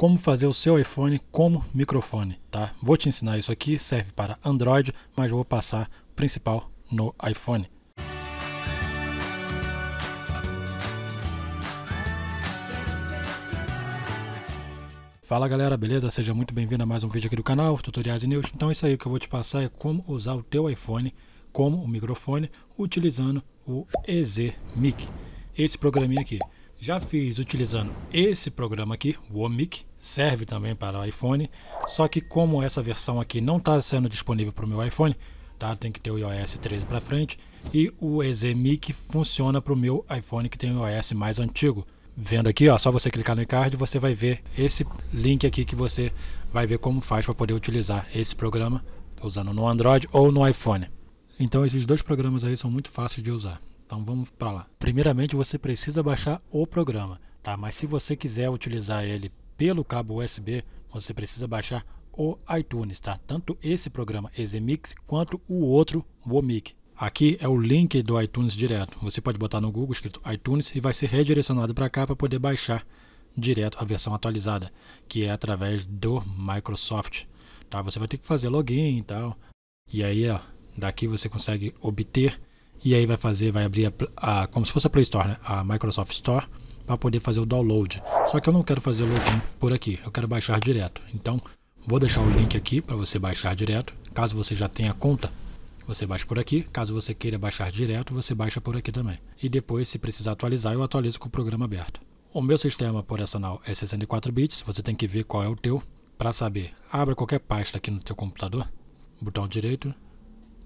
como fazer o seu iPhone como microfone, tá? Vou te ensinar isso aqui, serve para Android, mas vou passar principal no iPhone. Fala galera, beleza? Seja muito bem-vindo a mais um vídeo aqui do canal, Tutoriais e News. Então isso aí que eu vou te passar é como usar o teu iPhone como microfone utilizando o EZ Mic. Esse programinha aqui. Já fiz utilizando esse programa aqui, o Omic, serve também para o iPhone, só que como essa versão aqui não está sendo disponível para o meu iPhone, tá? tem que ter o iOS 13 para frente, e o EZMIC funciona para o meu iPhone que tem o iOS mais antigo. Vendo aqui, ó, só você clicar no card, você vai ver esse link aqui que você vai ver como faz para poder utilizar esse programa usando no Android ou no iPhone. Então esses dois programas aí são muito fáceis de usar. Então vamos para lá. Primeiramente você precisa baixar o programa, tá? Mas se você quiser utilizar ele pelo cabo USB, você precisa baixar o iTunes, tá? Tanto esse programa Exemix quanto o outro Womic. Aqui é o link do iTunes direto. Você pode botar no Google escrito iTunes e vai ser redirecionado para cá para poder baixar direto a versão atualizada, que é através do Microsoft. Tá? Você vai ter que fazer login e tal. E aí, ó, daqui você consegue obter e aí vai fazer, vai abrir a, a como se fosse a Play Store, né? a Microsoft Store para poder fazer o download. Só que eu não quero fazer login por aqui, eu quero baixar direto. Então, vou deixar o link aqui para você baixar direto. Caso você já tenha conta, você baixa por aqui. Caso você queira baixar direto, você baixa por aqui também. E depois, se precisar atualizar, eu atualizo com o programa aberto. O meu sistema operacional é 64 bits, você tem que ver qual é o teu para saber. Abra qualquer pasta aqui no teu computador, botão direito,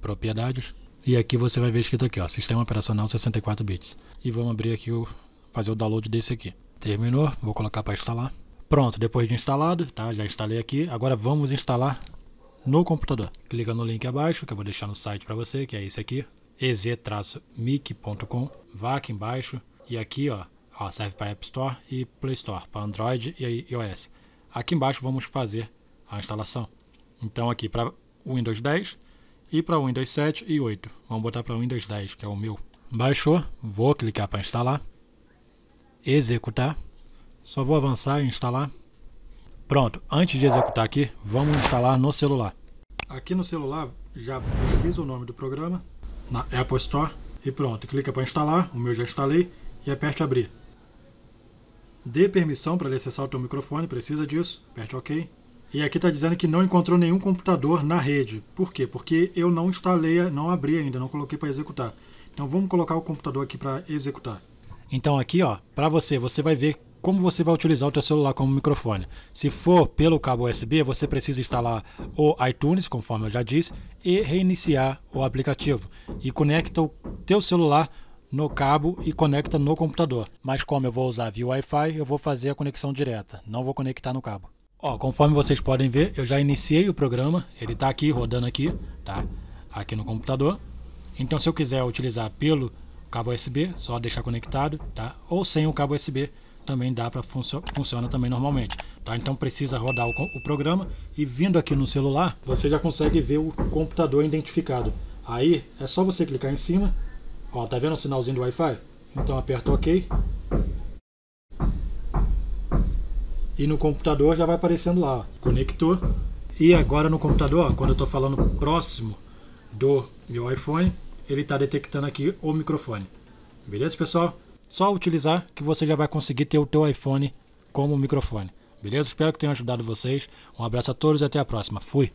propriedades, e aqui você vai ver escrito aqui, ó, sistema operacional 64 bits. E vamos abrir aqui o fazer o download desse aqui. Terminou, vou colocar para instalar. Pronto, depois de instalado, tá? Já instalei aqui. Agora vamos instalar no computador. Clica no link abaixo, que eu vou deixar no site para você, que é esse aqui, ez-mic.com. Vá aqui embaixo e aqui, ó, ó serve para App Store e Play Store, para Android e iOS. Aqui embaixo vamos fazer a instalação. Então aqui para Windows 10 e para Windows 7 e 8. Vamos botar para Windows 10, que é o meu. Baixou, vou clicar para instalar executar. Só vou avançar e instalar. Pronto, antes de executar aqui, vamos instalar no celular. Aqui no celular, já pesquisa o nome do programa na Apple Store e pronto, clica para instalar, o meu já instalei e aperte abrir. Dê permissão para ele acessar o teu microfone, precisa disso, aperte OK. E aqui está dizendo que não encontrou nenhum computador na rede. Por quê? Porque eu não instalei, não abri ainda, não coloquei para executar. Então vamos colocar o computador aqui para executar. Então aqui, ó, para você, você vai ver como você vai utilizar o seu celular como microfone. Se for pelo cabo USB, você precisa instalar o iTunes, conforme eu já disse, e reiniciar o aplicativo. E conecta o teu celular no cabo e conecta no computador. Mas como eu vou usar via Wi-Fi, eu vou fazer a conexão direta, não vou conectar no cabo. Ó, conforme vocês podem ver, eu já iniciei o programa, ele está aqui, rodando aqui, tá? Aqui no computador. Então se eu quiser utilizar pelo cabo USB, só deixar conectado, tá? Ou sem o cabo USB também dá para funcionar funciona também normalmente, tá? Então precisa rodar o, o programa e vindo aqui no celular, você já consegue ver o computador identificado. Aí é só você clicar em cima, ó, tá vendo o sinalzinho do Wi-Fi? Então aperta OK. E no computador já vai aparecendo lá, ó, E agora no computador, ó, quando eu estou falando próximo do meu iPhone, ele está detectando aqui o microfone. Beleza, pessoal? Só utilizar que você já vai conseguir ter o teu iPhone como microfone. Beleza? Espero que tenha ajudado vocês. Um abraço a todos e até a próxima. Fui!